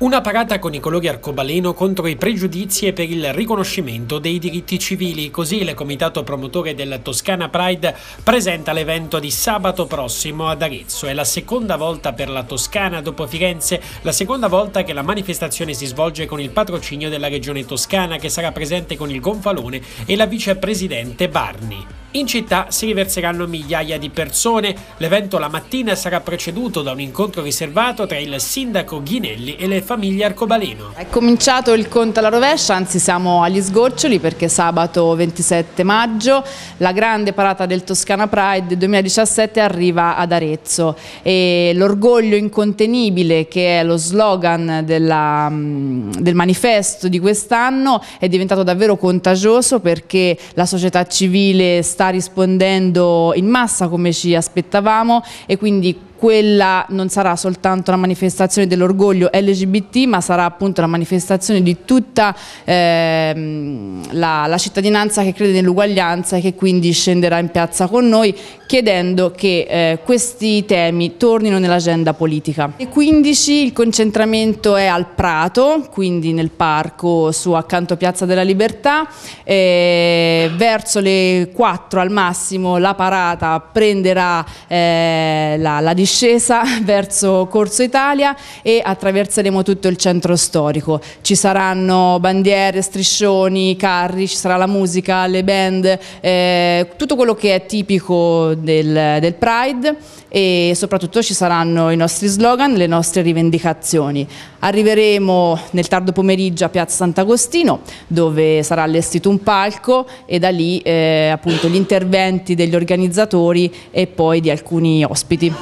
Una parata con i colori arcobaleno contro i pregiudizi e per il riconoscimento dei diritti civili, così il comitato promotore del Toscana Pride presenta l'evento di sabato prossimo ad Arezzo. È la seconda volta per la Toscana dopo Firenze, la seconda volta che la manifestazione si svolge con il patrocinio della regione toscana che sarà presente con il gonfalone e la vicepresidente Barni in città si riverseranno migliaia di persone. L'evento la mattina sarà preceduto da un incontro riservato tra il sindaco Ghinelli e le famiglie Arcobaleno. È cominciato il conto alla rovescia, anzi siamo agli sgoccioli perché sabato 27 maggio la grande parata del Toscana Pride 2017 arriva ad Arezzo e l'orgoglio incontenibile che è lo slogan della, mm, del manifesto di quest'anno è diventato davvero contagioso perché la società civile sta rispondendo in massa come ci aspettavamo e quindi quella non sarà soltanto una manifestazione dell'orgoglio LGBT ma sarà appunto la manifestazione di tutta eh, la, la, cittadinanza che crede nell'uguaglianza e che quindi scenderà in piazza con noi chiedendo che eh, questi temi tornino nell'agenda politica. E 15 il concentramento è al Prato, quindi nel parco su accanto Piazza della Libertà, eh, verso le 4 al massimo la parata prenderà eh, la, la decisione discesa verso Corso Italia e attraverseremo tutto il centro storico. Ci saranno bandiere, striscioni, carri, ci sarà la musica, le band, eh, tutto quello che è tipico del, del Pride e soprattutto ci saranno i nostri slogan, le nostre rivendicazioni. Arriveremo nel tardo pomeriggio a Piazza Sant'Agostino dove sarà allestito un palco e da lì eh, appunto gli interventi degli organizzatori e poi di alcuni ospiti.